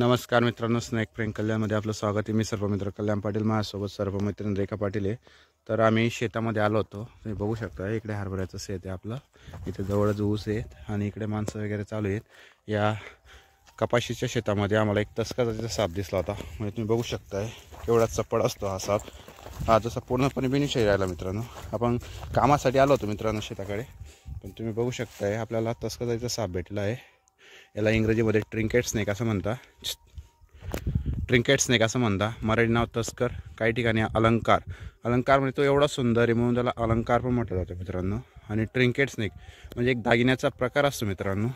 नमस्कार मित्रांनो snack friend कल्याणमध्ये आपलं स्वागत आहे मी सर्व मित्र कल्याण पाटील माझ्यासोबत सर्व मैत्रिणी रेखा पाटील आहे तर आम्ही शेतामध्ये आलो होतो तुम्ही बघू शकता इकडे हरभऱ्याचं शेत आहे आपलं इथे जवळच ऊस आहेत आणि इकडे माणसं वगैरे चालू आहेत या कपाशीच्या शेतामध्ये आम्हाला एक तस्का साप दिसला होता म्हणजे तुम्ही बघू शकताय केवढा चपड असतो हा साप हा जसा पूर्णपणे बिनिशय राहिला मित्रांनो आपण कामासाठी आलो होतो मित्रांनो शेताकडे पण तुम्ही बघू शकताय आपल्याला तस्का साप भेटला आहे याला इंग्रजीमध्ये ट्रिंकेट स्नेक असं म्हणता ट्रिंकेट स्नेक असं म्हणता मराठी नाव तस्कर काही ठिकाणी अलंकार अलंकार म्हणजे तो एवढा सुंदर आहे म्हणून त्याला अलंकार पण म्हटलं जातं मित्रांनो आणि ट्रिंकेट स्नेक म्हणजे एक दागिन्याचा प्रकार असतो मित्रांनो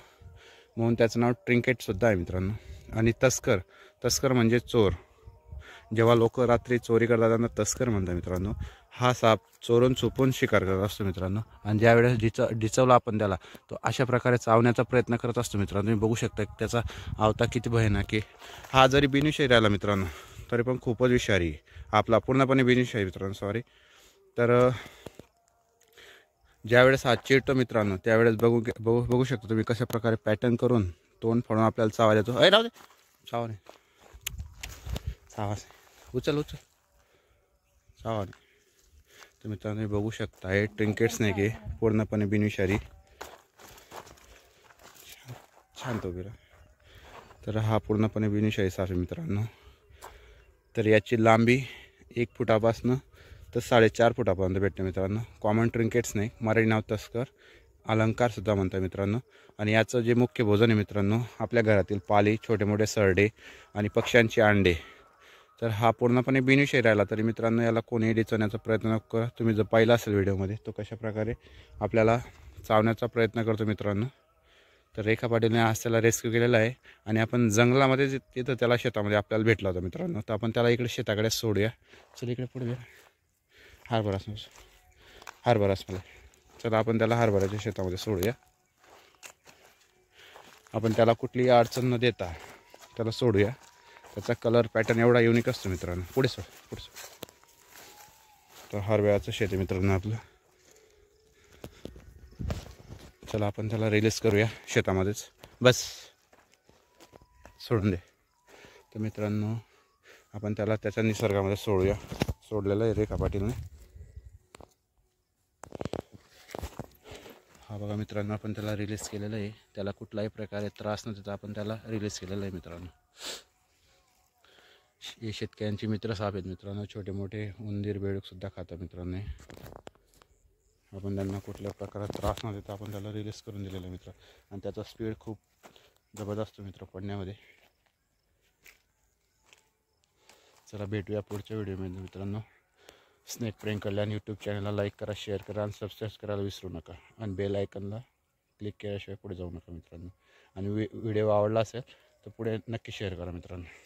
म्हणून त्याचं नाव ट्रिंकेटसुद्धा आहे मित्रांनो आणि तस्कर तस्कर म्हणजे चोर जेव्हा लोक रात्री चोरी करतात त्यांना तस्कर म्हणतात मित्रांनो हा साप चोरून चुपून शिकार करत असतो मित्रांनो आणि ज्या वेळेस डिच डिचवला आपण त्याला तो अशा प्रकारे चावण्याचा प्रयत्न करत असतो मित्रांनो तुम्ही बघू शकता त्याचा आवता किती भयानक आहे हा जरी बिनविषारी राहिला मित्रांनो तरी पण खूपच विषारी आपला पूर्णपणे बिनविषारी मित्रांनो सॉरी तर ज्यावेळेस हा चिरतो मित्रांनो त्यावेळेस बघू बघू बघू शकतो तुम्ही कशा प्रकारे पॅटर्न करून तोंड फोडून आपल्याला चावा देतो अरे राहू दे चावा चावा चावा उचल उचल चावा नाही मित्रांनो बघू शकता हे ट्रिंकेट्स नाही की पूर्णपणे बिनविषारी छान तो बिरा तर हा पूर्णपणे बिनविषारी साफ मित्रांनो तर याची लांबी एक फुटापासनं तर साडेचार फुटापर्यंत भेटते मित्रांनो कॉमन ट्रिंकेट्स नाही मराठी नाव तस्कर अलंकारसुद्धा म्हणतात मित्रांनो आणि याचं जे मुख्य भोजन आहे मित्रांनो आपल्या घरातील पाले छोटे मोठे सरडे आणि पक्ष्यांचे अंडे तर हा पूर्णपणे बिनविषय राहिला तरी मित्रांनो याला कोणीही डिचवण्याचा प्रयत्न करा तुम्ही जर पाहिला असेल व्हिडिओमध्ये तो कशाप्रकारे आपल्याला चावण्याचा प्रयत्न करतो मित्रांनो तर रेखा पाटीलने आज त्याला रेस्क्यू केलेला आहे आणि आपण जंगलामध्ये तिथं त्याला शेतामध्ये आपल्याला भेटला होता मित्रांनो तर आपण त्याला इकडे शेताकडे सोडूया चल इकडे पुढे हरभरास हरभरास मला चला आपण त्याला हरभऱ्याच्या शेतामध्ये सोडूया आपण त्याला कुठलीही अडचण न देता त्याला सोडूया त्याचा कलर पॅटर्न एवढा युनिक असतो मित्रांनो पुढे सर पुढे सर तर हर वेळाचं शेत आहे मित्रांनो आपलं चला आपण त्याला रिलीज करूया शेतामध्येच बस सोडून दे तर मित्रांनो आपण त्याला त्याच्या निसर्गामध्ये सोडूया सोडलेलं आहे रेखा पाटीलने हा बघा मित्रांनो आपण त्याला रिलीज केलेलं आहे त्याला कुठलाही प्रकारे त्रास न देता आपण त्याला रिलीज केलेला आहे मित्रांनो हे शेतकऱ्यांचे मित्र साप आहेत मित्रांनो छोटे मोठे उंदीर बेडूकसुद्धा खातात मित्रांनी आपण त्यांना कुठल्या प्रकारात त्रास न देता आपण त्याला रिलीज करून दिलेला मित्र आणि त्याचा स्पीड खूप जबरदस्त मित्र पडण्यामध्ये चला भेटूया पुढच्या व्हिडिओमध्ये मित्रांनो स्नेक प्रेम कल्याण यूट्यूब चॅनलला लाईक करा शेअर करा आणि सबस्क्राईब करायला विसरू नका आणि बेल आयकनला क्लिक केल्याशिवाय पुढे जाऊ नका मित्रांनो आणि व्हिडिओ आवडला असेल तर पुढे नक्की शेअर करा मित्रांनो